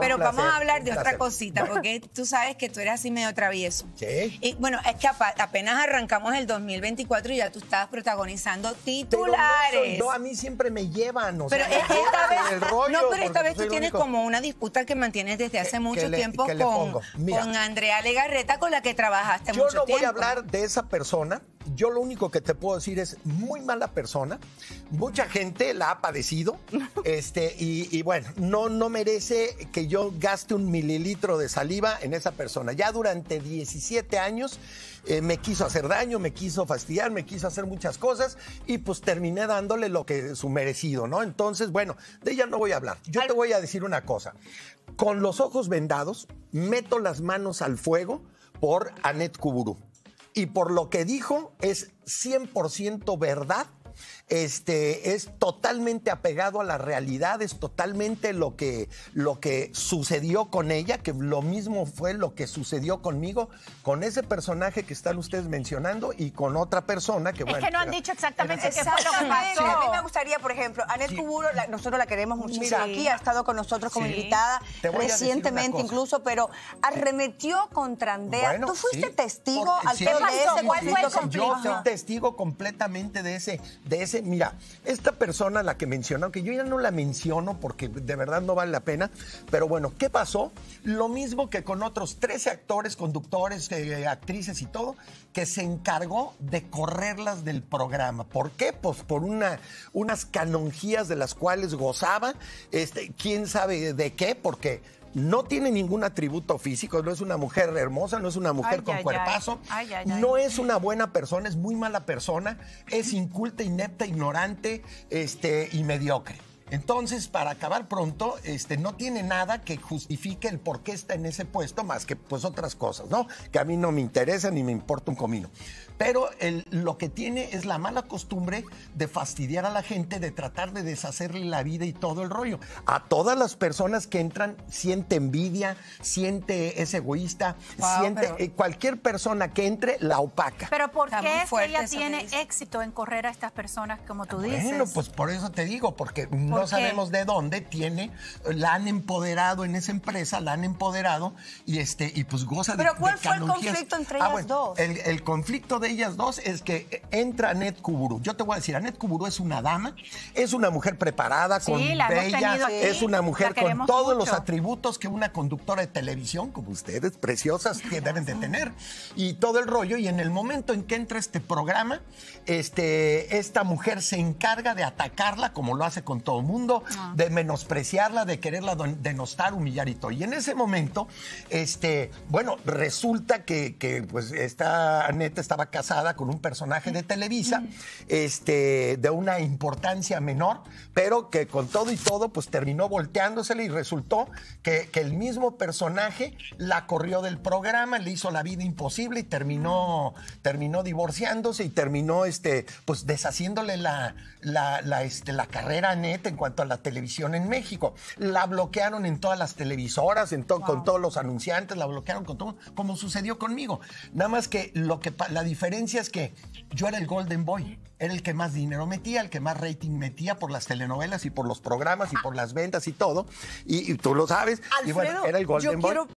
Pero vamos a hablar de otra cosita, porque tú sabes que tú eres así medio travieso. Sí. Y bueno, es que apenas arrancamos el 2024 y ya tú estabas protagonizando titulares. no, a mí siempre me llevan, o pero esta vez, el rollo, No, pero esta vez tú tienes como una disputa que mantienes desde hace mucho tiempo con, Andrea Legarreta, con la que trabajaste mucho tiempo. Yo no voy a hablar de esa persona, yo lo único que te puedo decir es muy mala persona. Mucha gente la ha padecido. este, y, bueno, no, no merece que yo gaste un mililitro de saliva en esa persona. Ya durante 17 años eh, me quiso hacer daño, me quiso fastidiar, me quiso hacer muchas cosas y pues terminé dándole lo que su merecido, ¿no? Entonces, bueno, de ella no voy a hablar. Yo te voy a decir una cosa. Con los ojos vendados, meto las manos al fuego por Anet Kuburu y por lo que dijo es 100% verdad este, es totalmente apegado a la realidad, es totalmente lo que, lo que sucedió con ella, que lo mismo fue lo que sucedió conmigo, con ese personaje que están ustedes mencionando y con otra persona que... Bueno, es que no han dicho exactamente qué fue lo que pasó. A mí me gustaría, por ejemplo, Anette Cuburo, nosotros la queremos muchísimo aquí, ha estado con nosotros como invitada recientemente incluso, pero arremetió contra Andrea. ¿Tú fuiste testigo al de ese ¿Cuál fue el Yo soy testigo completamente de ese de ese, mira, esta persona la que mencionó, que yo ya no la menciono porque de verdad no vale la pena, pero bueno, ¿qué pasó? Lo mismo que con otros 13 actores, conductores, eh, actrices y todo, que se encargó de correrlas del programa. ¿Por qué? Pues por una, unas canonjías de las cuales gozaba, este, quién sabe de qué, porque no tiene ningún atributo físico, no es una mujer hermosa, no es una mujer con cuerpazo, no es una buena persona, es muy mala persona, es inculta, inepta, ignorante este, y mediocre. Entonces, para acabar pronto, este, no tiene nada que justifique el por qué está en ese puesto, más que pues otras cosas, ¿no? Que a mí no me interesa ni me importa un comino pero el, lo que tiene es la mala costumbre de fastidiar a la gente, de tratar de deshacerle la vida y todo el rollo. A todas las personas que entran siente envidia, siente es egoísta, siente eh, cualquier persona que entre la opaca. Pero ¿por qué ella tiene éxito en correr a estas personas como tú dices? Bueno, pues por eso te digo, porque no sabemos de dónde tiene, eh, la han empoderado en esa empresa, la han empoderado y este y pues goza ¿Pero de Pero ¿cuál fue el conflicto entre ah, ellas dos? el conflicto de ellas dos es que entra Anet Kuburu. Yo te voy a decir, Anet Kuburu es una dama, es una mujer preparada, con bella, es una mujer con todos los atributos que una conductora de televisión, como ustedes, preciosas, que deben de tener. Y todo el rollo. Y en el momento en que entra este programa, este, esta mujer se encarga de atacarla, como lo hace con todo el mundo, ah. de menospreciarla, de quererla denostar, humillar y todo. Y en ese momento, este, bueno, resulta que, pues esta Aneta estaba casada con un personaje de Televisa, este, de una importancia menor, pero que con todo y todo, pues terminó volteándosele y resultó que, el mismo personaje la corrió del programa, le hizo la vida imposible y terminó, terminó divorciándose y terminó este, pues deshaciéndole la, la, este, la carrera neta en cuanto a la televisión en México. La bloquearon en todas las televisoras, con todos los anunciantes, la bloquearon con todo, como sucedió conmigo. Nada más que lo que la diferencia diferencia es que yo era el Golden Boy, era el que más dinero metía, el que más rating metía por las telenovelas y por los programas y por las ventas y todo. Y, tú lo sabes. era el Golden Boy.